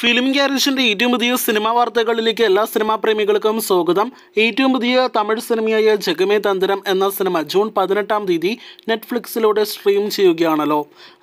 film ഗ്യാരേജിൻ്റെ ഏറ്റവും പുതിയ cinema വാർത്തകളിലേക്ക് എല്ലാ സിനിമാ പ്രേമികൾക്കും സ്വാഗതം ഏറ്റവും പുതിയ തമിഴ് സിനിമയായ ജഗമേ തന്ത്രം എന്ന സിനിമ ജൂൺ പതിനെട്ടാം തീയതി നെറ്റ്ഫ്ലിക്സിലൂടെ സ്ട്രീം ചെയ്യുകയാണല്ലോ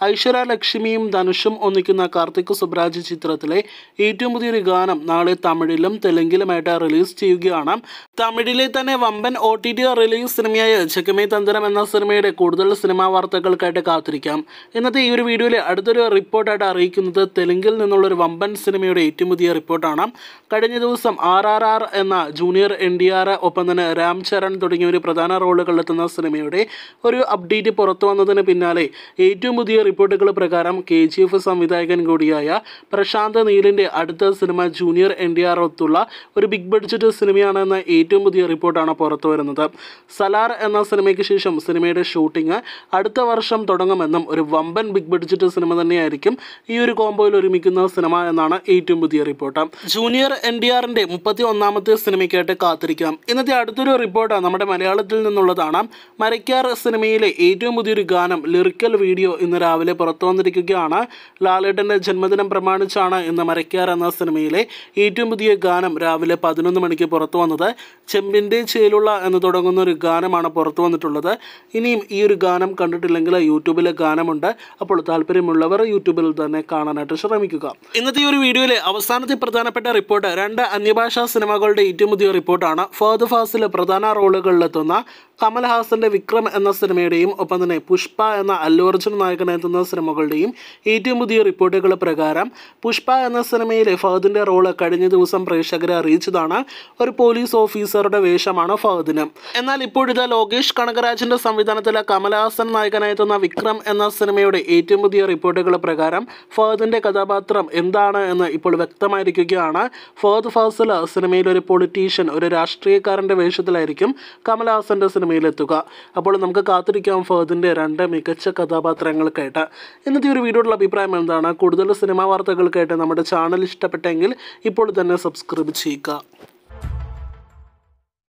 ഐശ്വര്യ ലക്ഷ്മിയും ധനുഷും ഒന്നിക്കുന്ന കാർത്തിക് സുബ്രാജ് ചിത്രത്തിലെ ഏറ്റവും പുതിയൊരു ഗാനം നാളെ തമിഴിലും തെലുങ്കിലുമായിട്ട് റിലീസ് ചെയ്യുകയാണ് തമിഴിലെ തന്നെ വമ്പൻ ഒ ടി ടി റിലീസ് സിനിമയായ ജഗമേ തന്ത്രം എന്ന സിനിമയുടെ കൂടുതൽ സിനിമാ വാർത്തകൾക്കായിട്ട് കാത്തിരിക്കാം ഇന്നത്തെ ഈ ഒരു വീഡിയോയിൽ അടുത്തൊരു റിപ്പോർട്ടായിട്ട് അറിയിക്കുന്നത് തെലുങ്കിൽ നിന്നുള്ളൊരു വമ്പൻ സിനിമയുടെ ഏറ്റവും പുതിയ റിപ്പോർട്ടാണ് കഴിഞ്ഞ ദിവസം ആർ ആർ ആർ എന്ന ജൂനിയർ എൻ ഡി ആർ ഒപ്പം തന്നെ രാം ചരൺ ഒരു പ്രധാന റോളുകളിലെത്തുന്ന സിനിമയുടെ ഒരു അപ്ഡേറ്റ് പുറത്തു വന്നതിന് പിന്നാലെ ഏറ്റവും പുതിയ റിപ്പോർട്ടുകൾ പ്രകാരം കെ ജി എഫ് സംവിധായകൻ കൂടിയായ പ്രശാന്ത് നീലിൻ്റെ അടുത്ത cinema junior N T R ഒത്തുള്ള ഒരു ബിഗ് ബഡ്ജറ്റ് സിനിമയാണെന്ന ഏറ്റവും പുതിയ റിപ്പോർട്ടാണ് പുറത്തു വരുന്നത് സലാർ എന്ന സിനിമയ്ക്ക് ശേഷം സിനിമയുടെ ഷൂട്ടിംഗ് അടുത്ത വർഷം തുടങ്ങുമെന്നും ഒരു വമ്പൻ ബിഗ് ബഡ്ജറ്റ് സിനിമ തന്നെയായിരിക്കും ഈ ഒരു കോംബോയിൽ ഒരുമിക്കുന്ന സിനിമ എന്നാണ് എന്നുള്ളതാണ് ഏറ്റവും പുതിയ റിപ്പോർട്ട് ജൂനിയർ എൻ ഡി ആറിന്റെ മുപ്പത്തി ഒന്നാമത്തെ സിനിമയ്ക്കായിട്ട് കാത്തിരിക്കാം ഇന്നത്തെ അടുത്തൊരു റിപ്പോർട്ട് നമ്മുടെ മലയാളത്തിൽ നിന്നുള്ളതാണ് മരക്കാർ സിനിമയിലെ ഏറ്റവും പുതിയൊരു ഗാനം ലിറിക്കൽ വീഡിയോ ഇന്ന് രാവിലെ പുറത്തു വന്നിരിക്കുകയാണ് ലാലേട്ടൻ്റെ ജന്മദിനം പ്രമാണിച്ചാണ് ഇന്ന് മരക്കാർ എന്ന സിനിമയിലെ ഏറ്റവും പുതിയ ഗാനം രാവിലെ പതിനൊന്ന് മണിക്ക് പുറത്തു വന്നത് ചെമ്പിൻ്റെ ചേലുള്ള എന്ന് തുടങ്ങുന്ന ഒരു ഗാനമാണ് പുറത്തു വന്നിട്ടുള്ളത് ഇനിയും ഈ ഒരു ഗാനം കണ്ടിട്ടില്ലെങ്കിൽ യൂട്യൂബിലെ ഗാനമുണ്ട് അപ്പോൾ താല്പര്യമുള്ളവർ യൂട്യൂബിൽ തന്നെ കാണാനായിട്ട് ശ്രമിക്കുക ഇന്നത്തെ ഒരു വീഡിയോയിലെ അവസാനത്തെ പ്രധാനപ്പെട്ട റിപ്പോർട്ട് രണ്ട് അന്യഭാഷാ സിനിമകളുടെ പുതിയ റിപ്പോർട്ടാണ് ഫഹദ് ഫാസിലെ പ്രധാന റോളുകളിലെത്തുന്ന കമൽഹാസന്റെ വിക്രം എന്ന സിനിമയുടെയും ഒപ്പം തന്നെ പുഷ്പ എന്ന അല്ലു അർജുൻ നായകനെത്തുന്ന സിനിമകളുടെയും ഏറ്റവും പുതിയ റിപ്പോർട്ടുകൾ പ്രകാരം പുഷ്പ എന്ന സിനിമയിലെ ഫഹദിൻ്റെ റോൾ കഴിഞ്ഞ ദിവസം പ്രേക്ഷകരെ അറിയിച്ചതാണ് ഒരു പോലീസ് ഓഫീസറുടെ വേഷമാണ് ഫഹദിന് എന്നാൽ ഇപ്പോഴിത് ലോകേഷ് കനകരാജിൻ്റെ സംവിധാനത്തിലെ കമൽഹാസൻ നായകനെത്തുന്ന വിക്രം എന്ന സിനിമയുടെ ഏറ്റവും പുതിയ റിപ്പോർട്ടുകൾ പ്രകാരം ഫഹദിൻ്റെ കഥാപാത്രം എന്താണ് എന്ന് ഇപ്പോൾ വ്യക്തമായിരിക്കുകയാണ് ഫഹദ് ഫാസിൽ സിനിമയിൽ ഒരു പൊളിറ്റീഷ്യൻ ഒരു രാഷ്ട്രീയക്കാരൻ്റെ വേഷത്തിലായിരിക്കും കമൽഹാസൻ്റെ സിനിമയിലെത്തുക അപ്പോൾ നമുക്ക് കാത്തിരിക്കാം ഫഹദിൻ്റെ രണ്ട് മികച്ച കഥാപാത്രങ്ങൾക്കായിട്ട് ഇന്നത്തെ ഒരു വീഡിയോയുടെ അഭിപ്രായം എന്താണ് കൂടുതൽ സിനിമാ വാർത്തകൾക്കായിട്ട് നമ്മുടെ ചാനൽ ഇഷ്ടപ്പെട്ടെങ്കിൽ ഇപ്പോൾ തന്നെ സബ്സ്ക്രൈബ് ചെയ്യുക